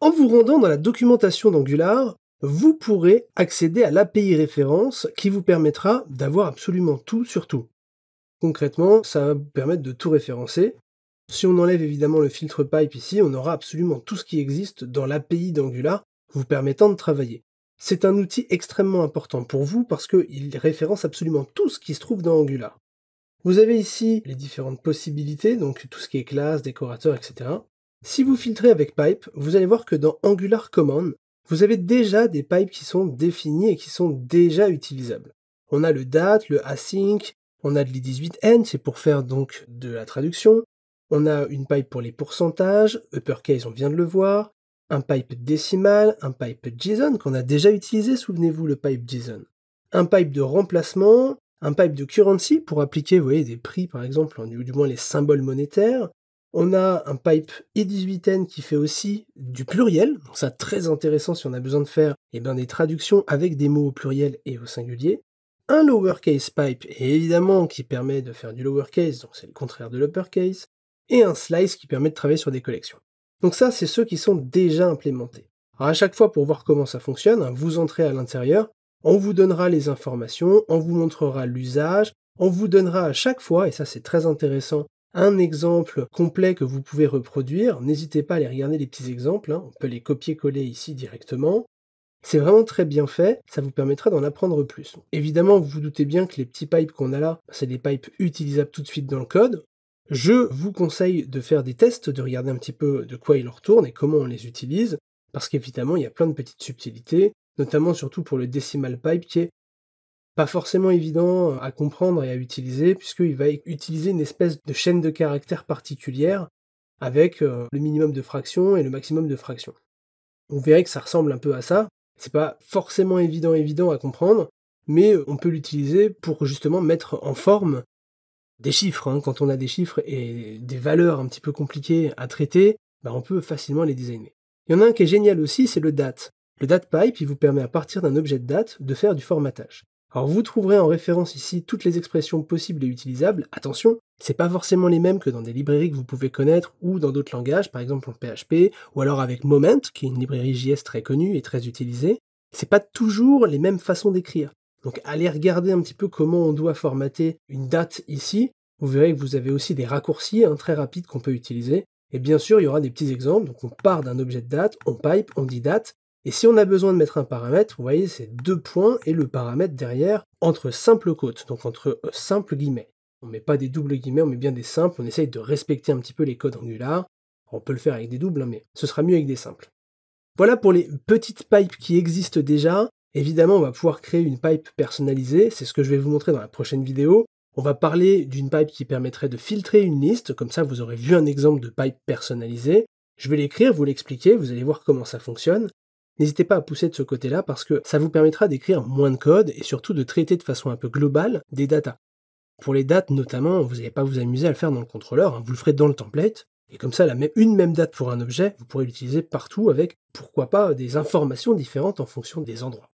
En vous rendant dans la documentation d'Angular, vous pourrez accéder à l'API référence qui vous permettra d'avoir absolument tout sur tout. Concrètement, ça va vous permettre de tout référencer. Si on enlève évidemment le filtre pipe ici, on aura absolument tout ce qui existe dans l'API d'Angular vous permettant de travailler. C'est un outil extrêmement important pour vous parce qu'il référence absolument tout ce qui se trouve dans Angular. Vous avez ici les différentes possibilités, donc tout ce qui est classe, décorateur, etc. Si vous filtrez avec pipe, vous allez voir que dans Angular Command, vous avez déjà des pipes qui sont définis et qui sont déjà utilisables. On a le date, le async, on a de l'i18n, c'est pour faire donc de la traduction. On a une pipe pour les pourcentages, uppercase on vient de le voir, un pipe décimal, un pipe JSON qu'on a déjà utilisé, souvenez-vous le pipe JSON. Un pipe de remplacement, un pipe de currency pour appliquer vous voyez, des prix par exemple, ou du moins les symboles monétaires, on a un pipe E18N qui fait aussi du pluriel, donc ça très intéressant si on a besoin de faire et eh ben, des traductions avec des mots au pluriel et au singulier. Un lowercase pipe, évidemment, qui permet de faire du lowercase, donc c'est le contraire de l'uppercase. Et un slice qui permet de travailler sur des collections. Donc ça, c'est ceux qui sont déjà implémentés. Alors à chaque fois, pour voir comment ça fonctionne, hein, vous entrez à l'intérieur, on vous donnera les informations, on vous montrera l'usage, on vous donnera à chaque fois, et ça c'est très intéressant, un exemple complet que vous pouvez reproduire. N'hésitez pas à aller regarder les petits exemples, hein. on peut les copier-coller ici directement. C'est vraiment très bien fait, ça vous permettra d'en apprendre plus. Évidemment, vous vous doutez bien que les petits pipes qu'on a là, c'est des pipes utilisables tout de suite dans le code. Je vous conseille de faire des tests, de regarder un petit peu de quoi ils retournent retourne et comment on les utilise, parce qu'évidemment, il y a plein de petites subtilités, notamment surtout pour le decimal pipe qui est pas forcément évident à comprendre et à utiliser, puisqu'il va utiliser une espèce de chaîne de caractères particulière avec euh, le minimum de fractions et le maximum de fractions. On verrait que ça ressemble un peu à ça. C'est pas forcément évident, évident à comprendre, mais euh, on peut l'utiliser pour justement mettre en forme des chiffres. Hein. Quand on a des chiffres et des valeurs un petit peu compliquées à traiter, bah, on peut facilement les designer. Il y en a un qui est génial aussi, c'est le date. Le date pipe, il vous permet à partir d'un objet de date de faire du formatage. Alors vous trouverez en référence ici toutes les expressions possibles et utilisables. Attention, c'est pas forcément les mêmes que dans des librairies que vous pouvez connaître ou dans d'autres langages, par exemple en PHP, ou alors avec Moment, qui est une librairie JS très connue et très utilisée. C'est pas toujours les mêmes façons d'écrire. Donc allez regarder un petit peu comment on doit formater une date ici. Vous verrez que vous avez aussi des raccourcis hein, très rapides qu'on peut utiliser. Et bien sûr, il y aura des petits exemples. Donc on part d'un objet de date, on pipe, on dit date, et si on a besoin de mettre un paramètre, vous voyez, c'est deux points et le paramètre derrière entre simples côtes, donc entre euh, simples guillemets. On ne met pas des doubles guillemets, on met bien des simples, on essaye de respecter un petit peu les codes angulaires. On peut le faire avec des doubles, hein, mais ce sera mieux avec des simples. Voilà pour les petites pipes qui existent déjà. Évidemment, on va pouvoir créer une pipe personnalisée, c'est ce que je vais vous montrer dans la prochaine vidéo. On va parler d'une pipe qui permettrait de filtrer une liste, comme ça vous aurez vu un exemple de pipe personnalisée. Je vais l'écrire, vous l'expliquer, vous allez voir comment ça fonctionne. N'hésitez pas à pousser de ce côté-là parce que ça vous permettra d'écrire moins de code et surtout de traiter de façon un peu globale des datas. Pour les dates notamment, vous n'allez pas vous amuser à le faire dans le contrôleur, hein. vous le ferez dans le template. Et comme ça, une même date pour un objet, vous pourrez l'utiliser partout avec, pourquoi pas, des informations différentes en fonction des endroits.